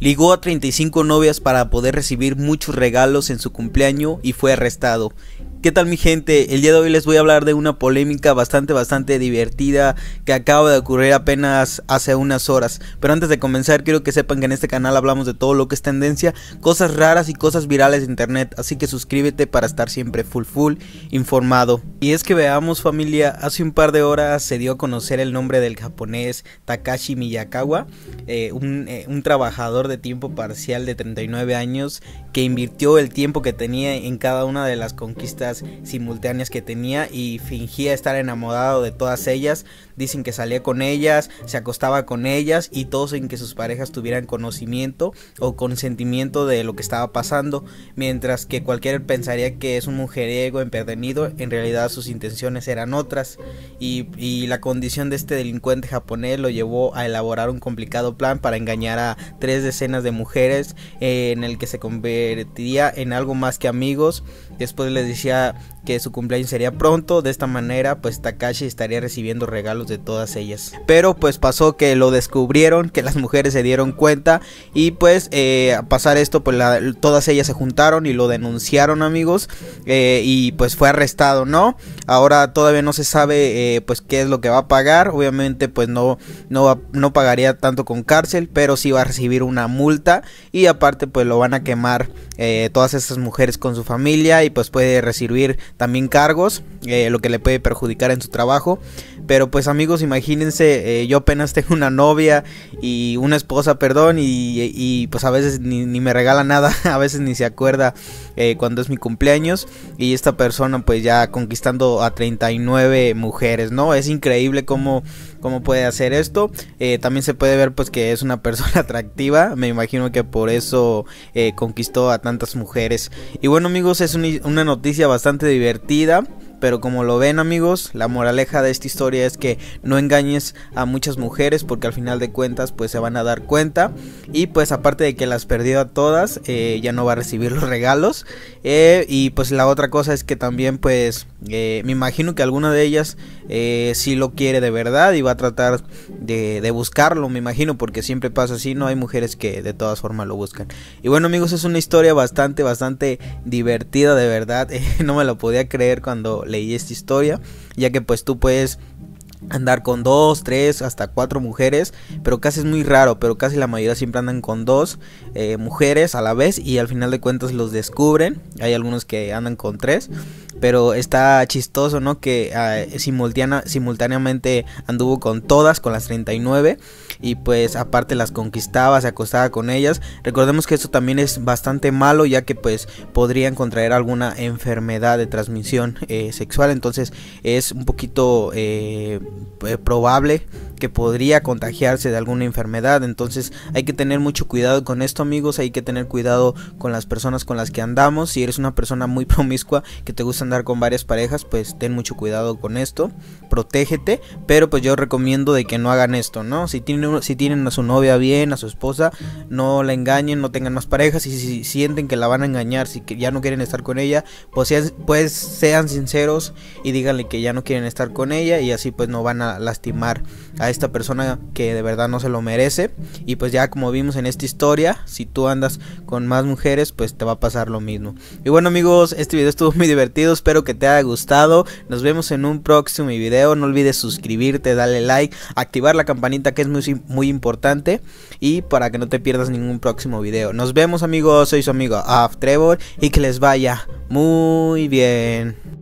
Ligó a 35 novias para poder recibir muchos regalos en su cumpleaños y fue arrestado. ¿Qué tal mi gente? El día de hoy les voy a hablar de una polémica bastante bastante divertida que acaba de ocurrir apenas hace unas horas. Pero antes de comenzar quiero que sepan que en este canal hablamos de todo lo que es tendencia, cosas raras y cosas virales de internet, así que suscríbete para estar siempre full full informado. Y es que veamos familia, hace un par de horas se dio a conocer el nombre del japonés Takashi Miyakawa, eh, eh, un trabajador de tiempo parcial de 39 años que invirtió el tiempo que tenía en cada una de las conquistas simultáneas que tenía y fingía estar enamorado de todas ellas. Dicen que salía con ellas, se acostaba con ellas y todos sin que sus parejas tuvieran conocimiento o consentimiento de lo que estaba pasando. Mientras que cualquiera pensaría que es un mujeriego empedernido, en realidad sus intenciones eran otras. Y, la condición de este delincuente japonés lo llevó a elaborar un complicado plan para engañar a tres decenas de mujeres eh, en el que se convertiría en algo más que amigos Después les decía que su cumpleaños sería pronto, de esta manera pues Takashi estaría recibiendo regalos de todas ellas. Pero pues pasó que lo descubrieron, que las mujeres se dieron cuenta y pues eh, a pasar esto pues la, todas ellas se juntaron y lo denunciaron amigos eh, y pues fue arrestado, ¿no? Ahora todavía no se sabe eh, pues qué es lo que va a pagar. Obviamente pues no, no, no pagaría tanto con cárcel, pero sí va a recibir una multa y aparte pues lo van a quemar eh, todas esas mujeres con su familia y pues puede recibir también cargos, eh, lo que le puede perjudicar en su trabajo. Pero pues amigos, imagínense, yo apenas tengo una novia y una esposa, perdón, y, pues a veces ni, me regala nada, a veces ni se acuerda cuando es mi cumpleaños y esta persona pues ya conquistando a 39 mujeres, ¿no? Es increíble cómo, cómo puede hacer esto. Eh, también se puede ver pues que es una persona atractiva, me imagino que por eso eh, conquistó a tantas mujeres. Y bueno amigos, es una noticia bastante divertida. Pero como lo ven amigos, la moraleja de esta historia es que no engañes a muchas mujeres porque al final de cuentas pues se van a dar cuenta. Y pues aparte de que las perdió a todas, eh, ya no va a recibir los regalos. Eh, y pues la otra cosa es que también pues eh, me imagino que alguna de ellas si sí lo quiere de verdad y va a tratar de, de buscarlo, me imagino, porque siempre pasa así, ¿no? Hay mujeres que de todas formas lo buscan. Y bueno amigos, es una historia bastante, bastante divertida de verdad. no me lo podía creer cuando leí esta historia, ya que pues tú puedes andar con dos, tres, hasta cuatro mujeres, pero casi es muy raro, pero casi la mayoría siempre andan con dos eh, mujeres a la vez y al final de cuentas los descubren, hay algunos que andan con tres pero está chistoso, ¿no? Que ah, simultáneamente anduvo con todas, con las 39, y pues aparte las conquistaba, se acostaba con ellas. Recordemos que esto también es bastante malo, ya que pues podrían contraer alguna enfermedad de transmisión eh, sexual, entonces es un poquito eh, eh, probable que podría contagiarse de alguna enfermedad. Entonces hay que tener mucho cuidado con esto amigos, hay que tener cuidado con las personas con las que andamos. Si eres una persona muy promiscua que te gusta andar con varias parejas, pues ten mucho cuidado con esto, protégete, pero pues yo recomiendo de que no hagan esto, ¿no? Si tienen, si tienen a su novia bien, a su esposa, no la engañen, no tengan más parejas y si, sienten que la van a engañar, si que ya no quieren estar con ella, pues, pues sean sinceros y díganle que ya no quieren estar con ella y así pues no van a lastimar a esta persona que de verdad no se lo merece. Y pues ya como vimos en esta historia, si tú andas con más mujeres, pues te va a pasar lo mismo. Y bueno amigos, este video estuvo muy divertido, espero que te haya gustado. Nos vemos en un próximo video. No olvides suscribirte, darle like, activar la campanita que es muy, muy importante. Y para que no te pierdas ningún próximo video. Nos vemos amigos, soy su amigo Af Trevor y que les vaya muy bien.